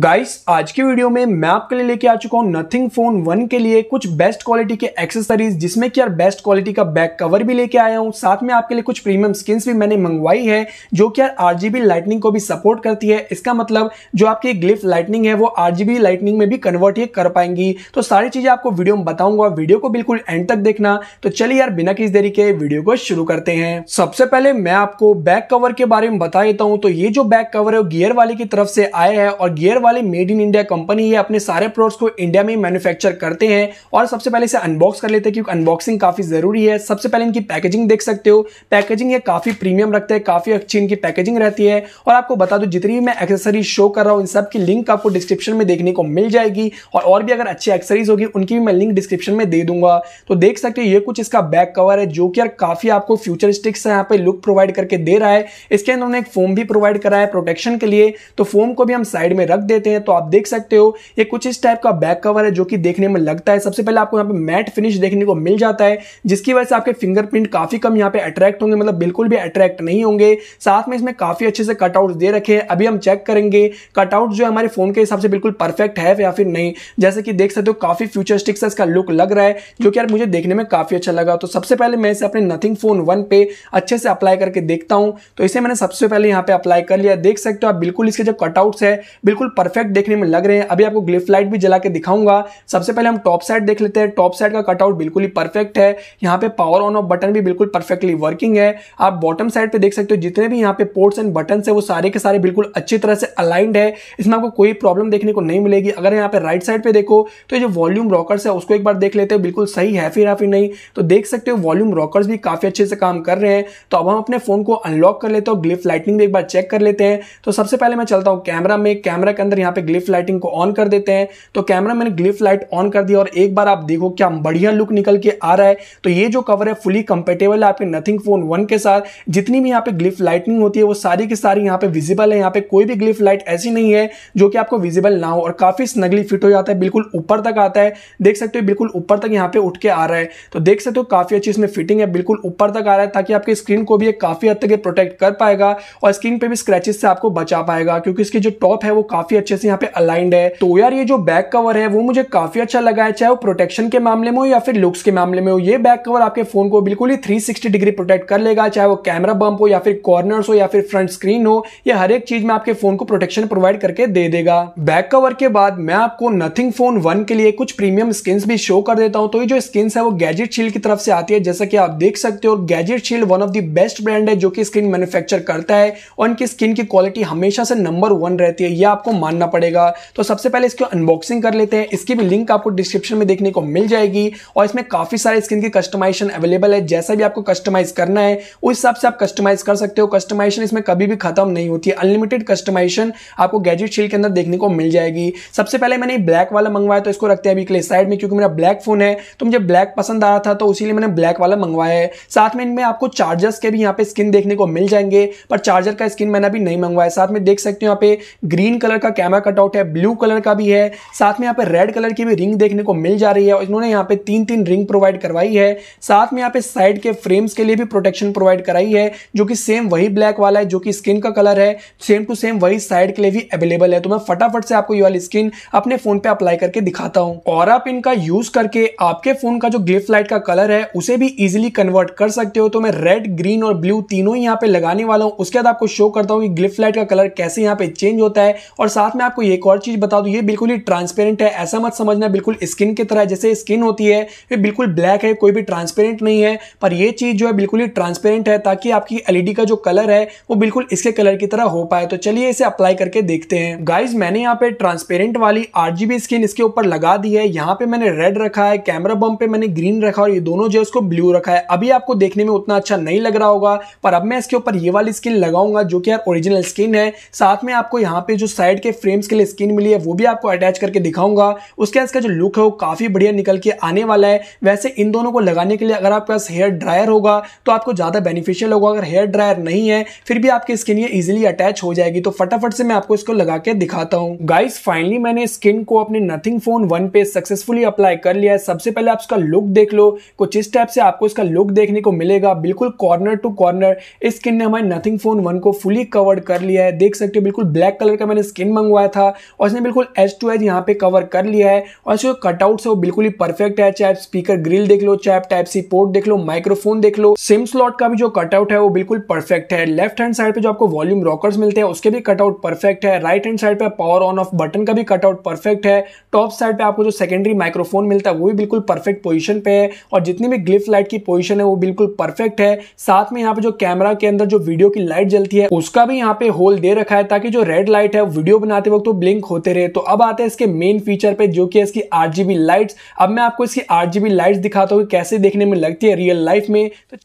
guys आज की video में मैं आपके लिए लेके आ चुका हूँ नथिंग फोन वन के लिए कुछ बेस्ट क्वालिटी के एक्सेसरीज जिसमें कि यार बेस्ट क्वालिटी का बैक कवर भी लेके आया हूँ साथ में आपके लिए कुछ प्रीमियम स्किन्स भी मैंने मंगवाई है जो कि यार आर लाइटनिंग को भी सपोर्ट करती है इसका मतलब जो आपकी ग्लिफ लाइटनिंग है वो आर लाइटनिंग में भी कन्वर्ट ये कर पाएंगी तो सारी चीजें आपको वीडियो में बताऊंगा वीडियो को बिल्कुल एंड तक देखना तो चलिए यार बिना किस देरी के वीडियो को शुरू करते हैं सबसे पहले मैं आपको बैक कवर के बारे में बता देता हूँ तो ये जो बैक कवर है वो गियर वाले की तरफ से आया है और गियर वाली मेड इन इंडिया कंपनी है अपने सारे प्रोडक्ट्स को इंडिया में मैन्युफैक्चर करते हैं और सबसे पहले इसे अनबॉक्स कर लेते हैं क्योंकि अनबॉक्सिंग काफी जरूरी है सबसे पहले इनकी पैकेजिंग देख सकते हो पैकेजिंग ये काफी प्रीमियम रखते हैं काफी अच्छी इनकी पैकेजिंग रहती है और आपको बता दो जितनी भी मैं एक्सेसरीज शो कर रहा हूँ इन सब की लिंक आपको डिस्क्रिप्शन में देखने को मिल जाएगी और और भी अगर अच्छी एक्सेसरीज होगी उनकी भी मैं लिंक डिस्क्रिप्शन में दे दूंगा तो देख सकते हो ये कुछ इसका बैक कवर है जो कि यार काफी आपको फ्यूचरिस्टिक से यहाँ पे लुक प्रोवाइड करके दे रहा है इसके अंदर उन्होंने एक फोम भी प्रोवाइड करा है प्रोटेक्शन के लिए तो फोम को भी हम साइड में रख देते हैं तो आप देख सकते हो ये कुछ इस टाइप का बैक कवर है जो कि देखने में लगता है सबसे पहले आपको यहाँ पे मैट फिनिश देखने को मिल जाता है जिसकी वजह से आपके फिंगरप्रिंट काफी कम यहाँ पे अट्रैक्ट होंगे मतलब बिल्कुल भी अट्रैक्ट नहीं होंगे साथ में इसमें काफी अच्छे से कटआउट दे रखे हैं अभी हम चेक करेंगे कटआउट जो है हमारे फोन के हिसाब से बिल्कुल परफेक्ट है या फिर नहीं जैसे कि देख सकते हो काफी फ्यूचरिस्टिक सा इसका लुक लग रहा है जो कि यार मुझे देखने में काफी अच्छा लगा तो सबसे पहले मैं इसे अपने नथिंग फोन वन पे अच्छे से अप्लाई करके देखता हूँ तो इसे मैंने सबसे पहले यहाँ पे अप्लाई कर लिया देख सकते हो आप बिल्कुल इसके जो कटआउट्स है बिल्कुल परफेक्ट देखने में लग रहे हैं अभी आपको ग्लिफ लाइट भी जला के दिखाऊंगा सबसे पहले हम टॉप साइड देख लेते हैं टॉप साइड का कटआउट बिल्कुल ही परफेक्ट है यहाँ पे पावर ऑन ऑफ बटन भी बिल्कुल परफेक्टली वर्किंग है आप बॉटम साइड पे देख सकते हो जितने भी यहाँ पे पोर्ट्स एंड बटन है वो सारे के सारे बिल्कुल अच्छी तरह से अलाइंड है इसमें आपको कोई प्रॉब्लम देखने को नहीं मिलेगी अगर यहाँ पे राइट साइड पे देखो तो जो वॉल्यूम रॉकर्स है उसको एक बार देख लेते हैं बिल्कुल सही है फिर या फिर नहीं तो देख सकते हो वॉल्यूम रॉकर्स भी काफी अच्छे से काम कर रहे हैं तो अब हम अपने फोन को अनलॉक कर लेते हो ग्लिफ लाइटनिंग भी एक बार चेक कर लेते हैं तो सबसे पहले मैं चलता हूँ कैमरा में कैमरा के अंदर अंदर यहाँ पे ग्लिफ लाइटिंग को ऑन कर देते हैं तो कैमरा मैंने ग्लिफ लाइट ऑन कर दिया और एक बार आप देखो क्या बढ़िया लुक निकल के आ रहा है तो ये जो कवर है फुली कंपेटेबल है आपके नथिंग फोन वन के साथ जितनी भी यहाँ पे ग्लिफ लाइटिंग होती है वो सारी की सारी यहाँ पे विजिबल है यहाँ पे कोई भी ग्लिफ लाइट ऐसी नहीं है जो कि आपको विजिबल ना हो और काफी स्नगली फिट हो जाता है बिल्कुल ऊपर तक आता है देख सकते हो बिल्कुल ऊपर तक यहाँ पे उठ के आ रहा है तो देख सकते हो काफी अच्छी इसमें फिटिंग है बिल्कुल ऊपर तक आ रहा है ताकि आपके स्क्रीन को भी एक काफी हद तक प्रोटेक्ट कर पाएगा और स्क्रीन पे भी स्क्रैचेस से आपको बचा पाएगा क्योंकि इसकी जो टॉप है वो काफी अच्छे से यहाँ पे अलाइंड है तो यार ये जो बैक कवर है वो मुझे काफी अच्छा लगा है चाहे वो प्रोटेक्शन के मामले में हो या फिर लुक्स के मामले में हो ये बैक कवर आपके फोन को बिल्कुल ही 360 डिग्री प्रोटेक्ट कर लेगा चाहे वो कैमरा बम्प हो या फिर कॉर्नर हो या फिर फ्रंट स्क्रीन हो या हर एक चीज में आपके फोन को प्रोटेक्शन प्रोवाइड करके दे देगा बैक कवर के बाद मैं आपको नथिंग फोन वन के लिए कुछ प्रीमियम स्किन भी शो कर देता हूँ तो ये जो स्किन है वो गैजेट शील की तरफ से आती है जैसा कि आप देख सकते हो gadget shield one of the best brand है जो कि स्क्रीन मैन्युफैक्चर करता है और इनकी स्किन की क्वालिटी हमेशा से नंबर वन रहती है ये आपको मानना पड़ेगा तो सबसे पहले इसकी अनबॉक्सिंग कर लेते हैं इसकी भी लिंक आपको डिस्क्रिप्शन में देखने को मिल जाएगी और इसमें काफ़ी सारे स्किन की कस्टमाइजेशन अवेलेबल है जैसा भी आपको कस्टमाइज करना है उस हिसाब से आप कस्टमाइज कर सकते हो कस्टमाइजेशन इसमें कभी भी खत्म नहीं होती अनलिमिटेड कस्टमाइजेशन आपको गैजेट शील के अंदर देखने को मिल जाएगी सबसे पहले मैंने ब्लैक वाला मंगवाया तो इसको रखते हैं अभी के लिए साइड में क्योंकि मेरा ब्लैक फोन है तो मुझे ब्लैक पसंद आ रहा था तो उसीलिए मैंने ब्लैक वाला मंगवाया है साथ में इनमें आपको चार्जर्स के भी यहाँ पे स्किन देखने को मिल जाएंगे पर चार्जर का स्किन मैंने अभी नहीं मंगवाया साथ में देख सकते हो यहाँ पे ग्रीन कलर का का कैमरा कटआउट है ब्लू कलर का भी है साथ में यहाँ पे रेड कलर की भी रिंग देखने को मिल जा रही है और इन्होंने यहाँ पे तीन तीन रिंग प्रोवाइड करवाई है साथ में यहाँ पे साइड के फ्रेम्स के लिए भी प्रोटेक्शन प्रोवाइड कराई है जो कि सेम वही ब्लैक वाला है जो कि स्किन का कलर है सेम टू सेम वही साइड के लिए भी अवेलेबल है तो मैं फटाफट से आपको ये वाली स्किन अपने फोन पे अप्लाई करके दिखाता हूँ और आप इनका यूज करके आपके फोन का जो ग्लिफ लाइट का कलर है उसे भी इजिली कन्वर्ट कर सकते हो तो मैं रेड ग्रीन और ब्लू तीनों ही यहाँ पे लगाने वाला हूँ उसके बाद आपको शो करता हूँ कि ग्लिफ लाइट का कलर कैसे यहाँ पे चेंज होता है और साथ साथ में आपको एक और चीज बता दूं ये बिल्कुल ही ट्रांसपेरेंट है ऐसा मत समझना बिल्कुल स्किन की तरह जैसे स्किन होती है ये बिल्कुल ब्लैक है कोई भी ट्रांसपेरेंट नहीं है पर ये चीज जो है बिल्कुल ही ट्रांसपेरेंट है ताकि आपकी एलईडी का जो कलर है वो बिल्कुल इसके कलर की तरह हो पाए तो चलिए इसे अप्लाई करके देखते हैं गाइज मैंने यहाँ पे ट्रांसपेरेंट वाली आरजीबी स्किन इसके ऊपर लगा दी है यहाँ पे मैंने रेड रखा है कैमरा बम पे मैंने ग्रीन रखा और ये दोनों जो है उसको ब्लू रखा है अभी आपको देखने में उतना अच्छा नहीं लग रहा होगा पर अब मैं इसके ऊपर ये वाली स्किन लगाऊंगा जो कि यार ओरिजिनल स्किन है साथ में आपको यहाँ पे जो साइड के लिए फ्रेम्स के लिए स्किन मिली है वो भी आपको अटैच करके दिखाऊंगा उसके बाद इसका जो लुक है वो काफ़ी बढ़िया निकल के आने वाला है वैसे इन दोनों को लगाने के लिए अगर आपके पास हेयर ड्रायर होगा तो आपको ज़्यादा बेनिफिशियल होगा अगर हेयर ड्रायर नहीं है फिर भी आपकी स्किन ये इजिली अटैच हो जाएगी तो फटाफट से मैं आपको इसको लगा के दिखाता हूँ गाइस फाइनली मैंने स्किन को अपने नथिंग फोन वन पे सक्सेसफुली अप्लाई कर लिया है सबसे पहले आप इसका लुक देख लो कुछ इस टाइप से आपको इसका लुक देखने को मिलेगा बिल्कुल कॉर्नर टू कॉर्नर स्किन ने हमारे नथिंग फोन वन को फुली कवर कर लिया है देख सकते हो बिल्कुल ब्लैक कलर का मैंने स्किन मंगवाया था और इसने बिल्कुल एज टू एज यहाँ पे कवर कर लिया है और इसके कटआउट कटआउट्स है वो बिल्कुल ही परफेक्ट है चाहे स्पीकर ग्रिल देख लो चाहे टाइप सी पोर्ट देख लो माइक्रोफोन देख लो सिम स्लॉट का भी जो कटआउट है वो बिल्कुल परफेक्ट है लेफ्ट हैंड साइड पे जो आपको वॉल्यूम रॉकर्स मिलते हैं उसके भी कटआउट परफेक्ट है राइट हैंड साइड पे पावर ऑन ऑफ बटन का भी कटआउट परफेक्ट है टॉप साइड पे आपको जो सेकेंडरी माइक्रोफोन मिलता है वो भी बिल्कुल परफेक्ट पोजिशन पे है और जितनी भी ग्लिफ लाइट की पोजिशन है वो बिल्कुल परफेक्ट है साथ में यहाँ पे जो कैमरा के अंदर जो वीडियो की लाइट जलती है उसका भी यहाँ पे होल दे रखा है ताकि जो रेड लाइट है वीडियो बना बनाते वक्त वो ब्लिंक होते रहे तो अब आते हैं इसके मेन फीचर पे जो कि है इसकी आरजीबी लाइट्स अब मैं आपको इसकी आरजीबी लाइट्स दिखाता हूँ कैसे देखने में लगती है रियल लाइफ में तो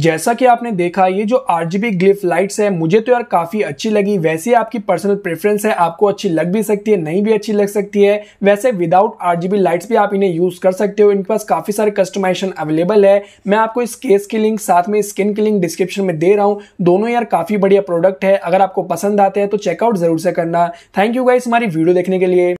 जैसा कि आपने देखा ये जो आरजीबी ग्लिफ लाइट्स है मुझे तो यार काफी अच्छी लगी वैसे आपकी पर्सनल प्रेफरेंस है आपको अच्छी लग भी सकती है नहीं भी अच्छी लग सकती है वैसे विदाउट आरजीबी लाइट्स भी आप इन्हें यूज कर सकते हो इनके पास काफी सारे कस्टमाइजेशन अवेलेबल है मैं आपको इस केस की लिंक साथ में स्किन की लिंक डिस्क्रिप्शन में दे रहा हूँ दोनों यार काफी बढ़िया प्रोडक्ट है अगर आपको पसंद आते हैं तो चेकआउट जरूर से करना थैंक यू गाइस हमारी वीडियो देखने के लिए